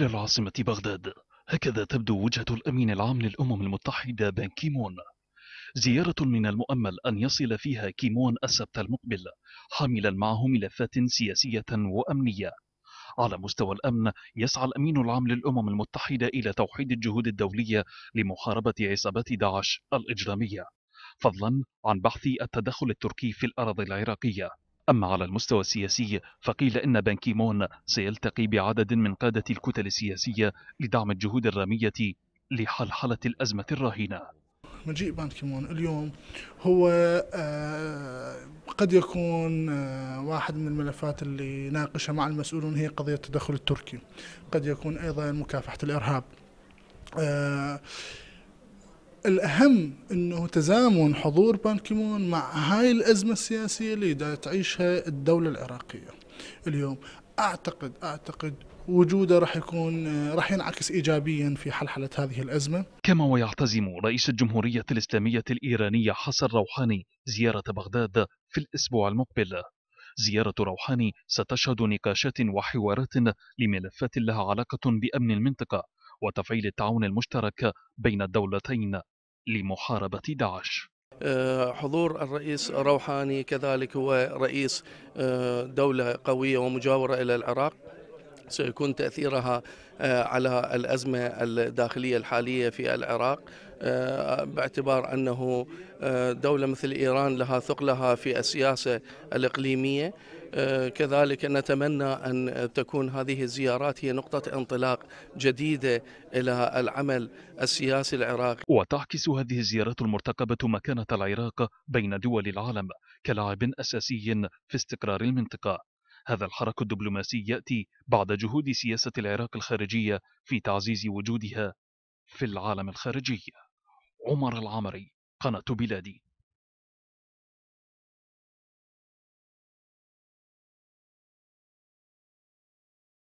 إلى العاصمة بغداد هكذا تبدو وجهة الأمين العام للأمم المتحدة بان كيمون زيارة من المؤمل أن يصل فيها كيمون السبت المقبل حاملا معه ملفات سياسية وأمنية على مستوى الأمن يسعى الأمين العام للأمم المتحدة إلى توحيد الجهود الدولية لمحاربة عصابات داعش الإجرامية فضلا عن بحث التدخل التركي في الأراضي العراقية أما على المستوى السياسي فقيل إن بانكيمون سيلتقي بعدد من قادة الكتل السياسية لدعم الجهود الرامية لحلحلة الأزمة الراهنة مجيء بان كيمون اليوم هو آه، قد يكون آه، واحد من الملفات اللي ناقشها مع المسؤولون هي قضية التدخل التركي قد يكون أيضا مكافحة الإرهاب آه، الأهم أنه تزامن حضور بانكيمون مع هاي الأزمة السياسية اللي دا تعيشها الدولة العراقية اليوم أعتقد أعتقد وجوده راح يكون راح ينعكس ايجابيا في حلحله هذه الازمه. كما ويعتزم رئيس الجمهوريه الاسلاميه الايرانيه حسن روحاني زياره بغداد في الاسبوع المقبل. زيارة روحاني ستشهد نقاشات وحوارات لملفات لها علاقة بأمن المنطقة وتفعيل التعاون المشترك بين الدولتين لمحاربة داعش آه، حضور الرئيس روحاني كذلك هو رئيس آه، دولة قوية ومجاورة إلى العراق سيكون تأثيرها آه، على الأزمة الداخلية الحالية في العراق باعتبار أنه دولة مثل إيران لها ثقلها في السياسة الإقليمية آه، كذلك نتمنى أن تكون هذه الزيارات هي نقطة انطلاق جديدة إلى العمل السياسي العراقي وتعكس هذه الزيارات المرتقبة مكانة العراق بين دول العالم كلاعب أساسي في استقرار المنطقة هذا الحرك الدبلوماسي يأتي بعد جهود سياسة العراق الخارجية في تعزيز وجودها في العالم الخارجي عمر العمري قناة بلادي